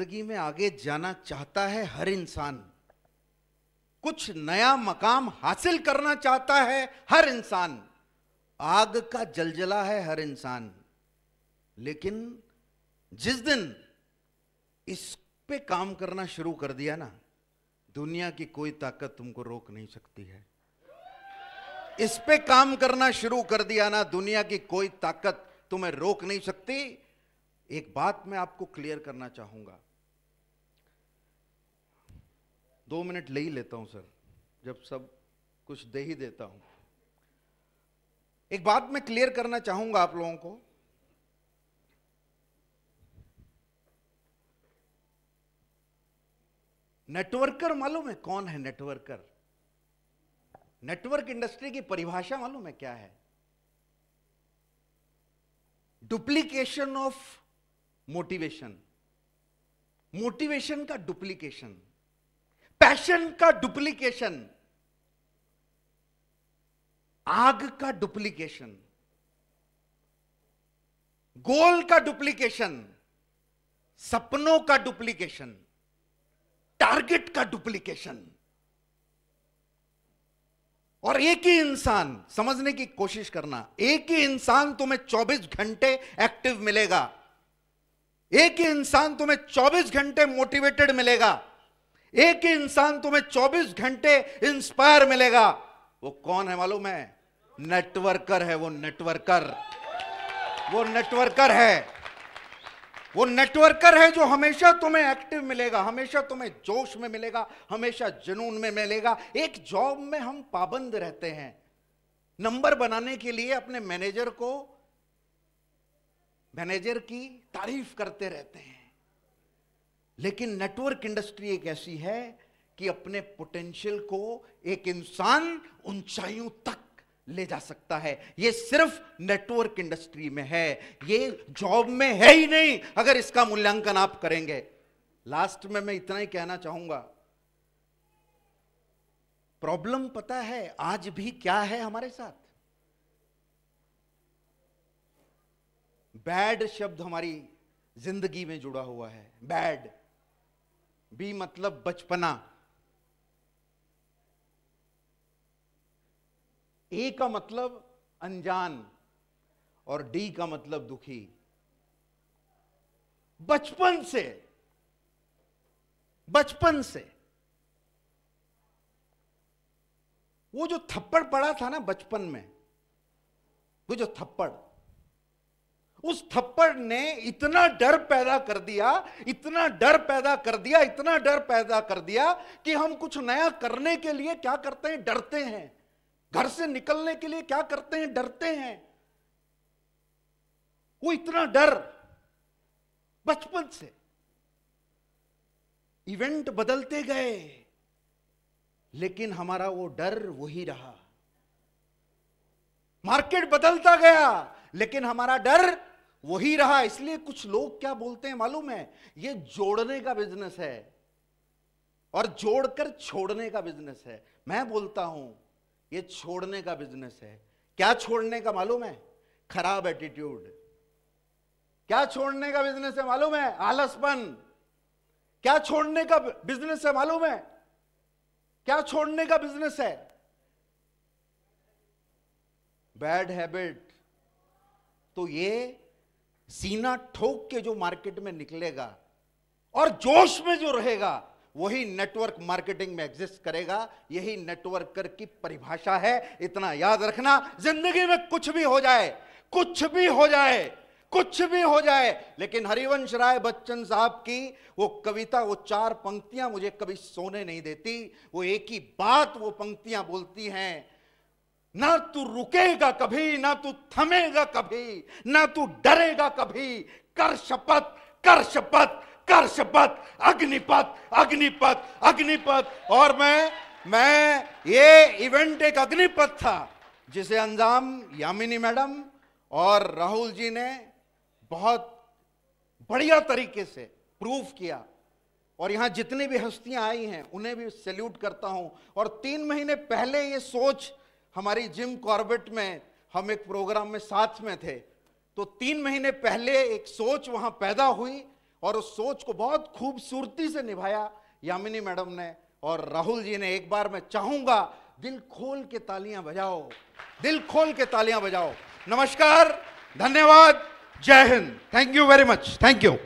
जिंदगी में आगे जाना चाहता है हर इंसान कुछ नया मकाम हासिल करना चाहता है हर इंसान आग का जलजला है हर इंसान लेकिन जिस दिन इस पे काम करना शुरू कर दिया ना दुनिया की कोई ताकत तुमको रोक नहीं सकती है इस पे काम करना शुरू कर दिया ना दुनिया की कोई ताकत तुम्हें रोक नहीं सकती एक बात मैं आपको क्लियर करना चाहूंगा दो मिनट ले ही लेता हूं सर जब सब कुछ दे ही देता हूं एक बात मैं क्लियर करना चाहूंगा आप लोगों को नेटवर्कर मालूम है कौन है नेटवर्कर नेटवर्क इंडस्ट्री की परिभाषा मालूम है क्या है डुप्लीकेशन ऑफ मोटिवेशन मोटिवेशन का डुप्लीकेशन पैशन का डुप्लीकेशन आग का डुप्लीकेशन गोल का डुप्लीकेशन सपनों का डुप्लीकेशन टारगेट का डुप्लीकेशन और एक ही इंसान समझने की कोशिश करना एक ही इंसान तुम्हें 24 घंटे एक्टिव मिलेगा एक ही इंसान तुम्हें 24 घंटे मोटिवेटेड मिलेगा एक ही इंसान तुम्हें 24 घंटे इंस्पायर मिलेगा वो कौन है मालूम है नेटवर्कर है वो नेटवर्कर वो नेटवर्कर है वो नेटवर्कर है जो हमेशा तुम्हें एक्टिव मिलेगा हमेशा तुम्हें जोश में मिलेगा हमेशा जुनून में मिलेगा एक जॉब में हम पाबंद रहते हैं नंबर बनाने के लिए अपने मैनेजर को मैनेजर की तारीफ करते रहते हैं लेकिन नेटवर्क इंडस्ट्री एक ऐसी है कि अपने पोटेंशियल को एक इंसान ऊंचाइयों तक ले जा सकता है ये सिर्फ नेटवर्क इंडस्ट्री में है ये जॉब में है ही नहीं अगर इसका मूल्यांकन आप करेंगे लास्ट में मैं इतना ही कहना चाहूंगा प्रॉब्लम पता है आज भी क्या है हमारे साथ बैड शब्द हमारी जिंदगी में जुड़ा हुआ है बैड बी मतलब बचपना ए का मतलब अनजान और डी का मतलब दुखी बचपन से बचपन से वो जो थप्पड़ पड़ा था ना बचपन में वो जो थप्पड़ उस थप्पड़ ने इतना डर पैदा कर दिया इतना डर पैदा कर दिया इतना डर पैदा कर दिया कि हम कुछ नया करने के लिए क्या करते हैं डरते हैं घर से निकलने के लिए क्या करते हैं डरते हैं वो इतना डर बचपन से इवेंट बदलते गए लेकिन हमारा वो डर वही रहा मार्केट बदलता गया लेकिन हमारा डर वही रहा इसलिए कुछ लोग क्या बोलते हैं मालूम है ये जोड़ने का बिजनेस है और जोड़कर छोड़ने का बिजनेस है मैं बोलता हूं ये छोड़ने का बिजनेस है क्या छोड़ने का मालूम है खराब एटीट्यूड क्या छोड़ने का बिजनेस है मालूम है आलसपन क्या छोड़ने का बिजनेस है मालूम है क्या छोड़ने का बिजनेस है बैड हैबिट तो ये सीना ठोक के जो मार्केट में निकलेगा और जोश में जो रहेगा वही नेटवर्क मार्केटिंग में एग्जिस्ट करेगा यही नेटवर्कर की परिभाषा है इतना याद रखना जिंदगी में कुछ भी हो जाए कुछ भी हो जाए कुछ भी हो जाए लेकिन हरिवंश राय बच्चन साहब की वो कविता वो चार पंक्तियां मुझे कभी सोने नहीं देती वो एक ही बात वो पंक्तियां बोलती हैं ना तू रुकेगा कभी ना तू थमेगा कभी ना तू डरेगा कभी कर शपथ कर शपथ कर शपथ अग्निपथ अग्निपथ अग्निपथ और मैं मैं ये इवेंट एक अग्निपथ था जिसे अंजाम यामिनी मैडम और राहुल जी ने बहुत बढ़िया तरीके से प्रूफ किया और यहां जितनी भी हस्तियां आई हैं उन्हें भी सैल्यूट करता हूं और तीन महीने पहले ये सोच हमारी जिम कॉर्बेट में हम एक प्रोग्राम में साथ में थे तो तीन महीने पहले एक सोच वहां पैदा हुई और उस सोच को बहुत खूबसूरती से निभाया यामिनी मैडम ने और राहुल जी ने एक बार मैं चाहूंगा दिल खोल के तालियां बजाओ दिल खोल के तालियां बजाओ नमस्कार धन्यवाद जय Hind thank you very much thank you